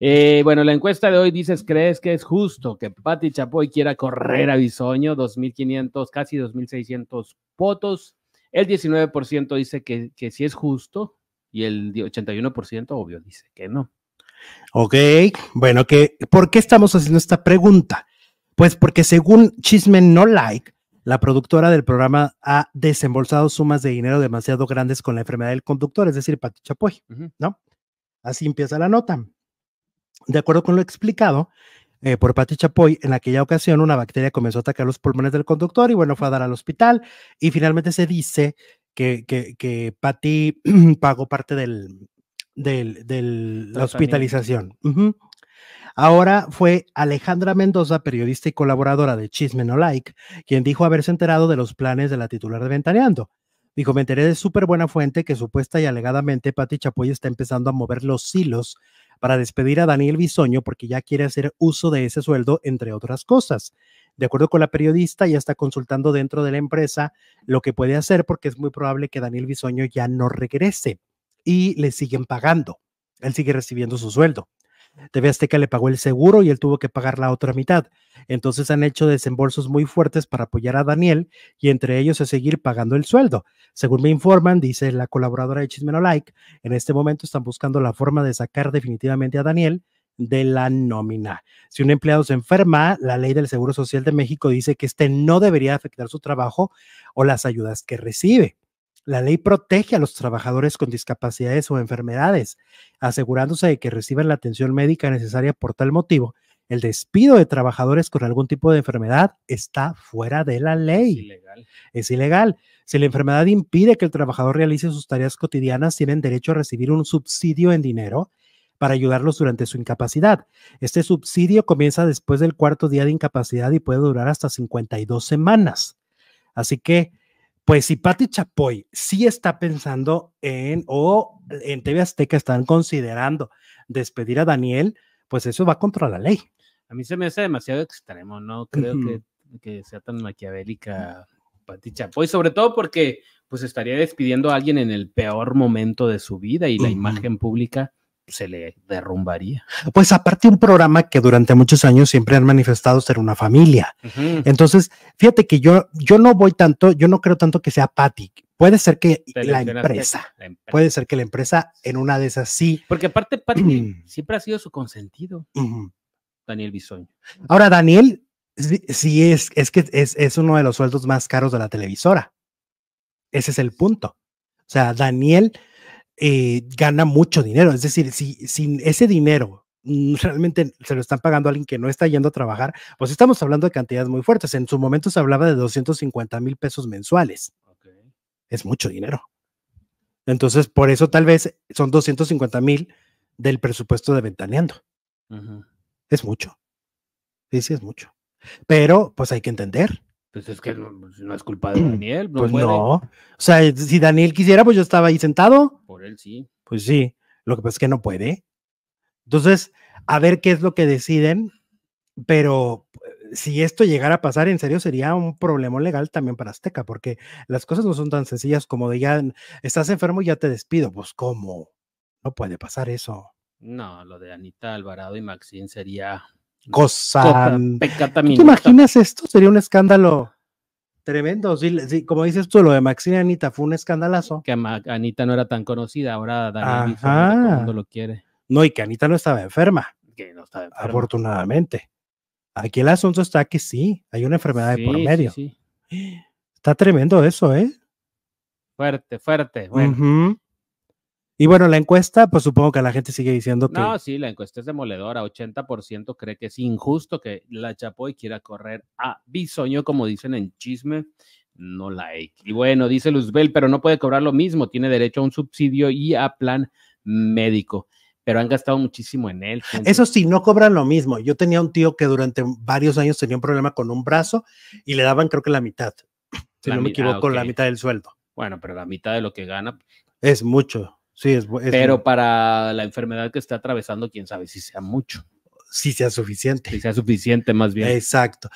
Eh, bueno, la encuesta de hoy dices, ¿crees que es justo que Pati Chapoy quiera correr a Bisoño? 2.500, casi 2.600 votos. El 19% dice que, que sí es justo y el 81% obvio dice que no. Ok, bueno, que, ¿por qué estamos haciendo esta pregunta? Pues porque según Chisme No Like, la productora del programa ha desembolsado sumas de dinero demasiado grandes con la enfermedad del conductor, es decir, Pati Chapoy, ¿no? Así empieza la nota. De acuerdo con lo explicado eh, por Pati Chapoy, en aquella ocasión una bacteria comenzó a atacar los pulmones del conductor y bueno, fue a dar al hospital y finalmente se dice que, que, pagó parte del, la hospitalización. Ahora fue Alejandra Mendoza, periodista y colaboradora de Chisme No Like, quien dijo haberse enterado de los planes de la titular de Ventaneando. Dijo, me enteré de súper buena fuente que supuesta y alegadamente Pati Chapoy está empezando a mover los hilos para despedir a Daniel Bisoño porque ya quiere hacer uso de ese sueldo, entre otras cosas. De acuerdo con la periodista, ya está consultando dentro de la empresa lo que puede hacer porque es muy probable que Daniel Bisoño ya no regrese y le siguen pagando. Él sigue recibiendo su sueldo. TV Azteca le pagó el seguro y él tuvo que pagar la otra mitad. Entonces han hecho desembolsos muy fuertes para apoyar a Daniel y entre ellos es seguir pagando el sueldo. Según me informan, dice la colaboradora de Chismeno Like, en este momento están buscando la forma de sacar definitivamente a Daniel de la nómina. Si un empleado se enferma, la ley del Seguro Social de México dice que este no debería afectar su trabajo o las ayudas que recibe. La ley protege a los trabajadores con discapacidades o enfermedades, asegurándose de que reciban la atención médica necesaria por tal motivo. El despido de trabajadores con algún tipo de enfermedad está fuera de la ley. Es ilegal. Es ilegal. Si la enfermedad impide que el trabajador realice sus tareas cotidianas, tienen derecho a recibir un subsidio en dinero para ayudarlos durante su incapacidad. Este subsidio comienza después del cuarto día de incapacidad y puede durar hasta 52 semanas. Así que pues si Patti Chapoy sí está pensando en, o en TV Azteca están considerando despedir a Daniel, pues eso va contra la ley. A mí se me hace demasiado extremo, no creo que, sea tan maquiavélica Pati Chapoy, sobre todo porque pues estaría despidiendo a alguien en el peor momento de su vida y la imagen pública se le derrumbaría. Pues aparte un programa que durante muchos años siempre han manifestado ser una familia. Entonces, fíjate que yo, yo no voy tanto, yo no creo tanto que sea Patty. Puede ser que la empresa, puede ser que la empresa en una de esas sí. Porque aparte Patty siempre ha sido su consentido, Daniel Bisoño. Ahora, Daniel, sí, es, es que es, es uno de los sueldos más caros de la televisora. Ese es el punto. O sea, Daniel eh, gana mucho dinero. Es decir, si sin ese dinero realmente se lo están pagando a alguien que no está yendo a trabajar, pues estamos hablando de cantidades muy fuertes. En su momento se hablaba de 250 mil pesos mensuales. Es mucho dinero. Entonces, por eso tal vez son 250 mil del presupuesto de Ventaneando. Es mucho. Sí, sí, es mucho. Pero, pues hay que entender. Pues, es que pues, no, es culpa de Daniel. No pues no. O sea, si Daniel quisiera, pues yo estaba ahí sentado. Por él sí. Pues sí. Lo que pasa es que no puede. Entonces, a ver qué es lo que deciden. Pero eh, si esto llegara a pasar, en serio sería un problema legal también para Azteca, porque las cosas no son tan sencillas como de ya estás enfermo, ya te despido. Pues, ¿cómo? No puede pasar eso. No, lo de Anita Alvarado y Maxine sería gozan. ¿Te imaginas esto? Sería un escándalo tremendo. como dices tú, lo de Maxine Anita fue un escandalazo. Que Anita no era tan conocida, ahora Daniel todo el mundo lo quiere. No, y que Anita no estaba enferma. Afortunadamente. Aquí el asunto está que sí, hay una enfermedad de por medio. Está tremendo eso, ¿eh? Fuerte, fuerte. Bueno. Y bueno, la encuesta, pues supongo que la gente sigue diciendo que. No, sí, la encuesta es demoledora. 80% cree que es injusto que la Chapoy quiera correr a bisoño, como dicen en chisme. No la hay. Y bueno, dice Luzbel, pero no puede cobrar lo mismo. Tiene derecho a un subsidio y a plan médico pero han gastado muchísimo en él. Eso sí, no cobran lo mismo. Yo tenía un tío que durante varios años tenía un problema con un brazo y le daban creo que la mitad, si no me equivoco, la mitad del sueldo. Bueno, pero la mitad de lo que gana. Es mucho. Sí, es, Pero para la enfermedad que está atravesando, quién sabe si sea mucho. Si sea suficiente. Si sea suficiente, más bien. Exacto.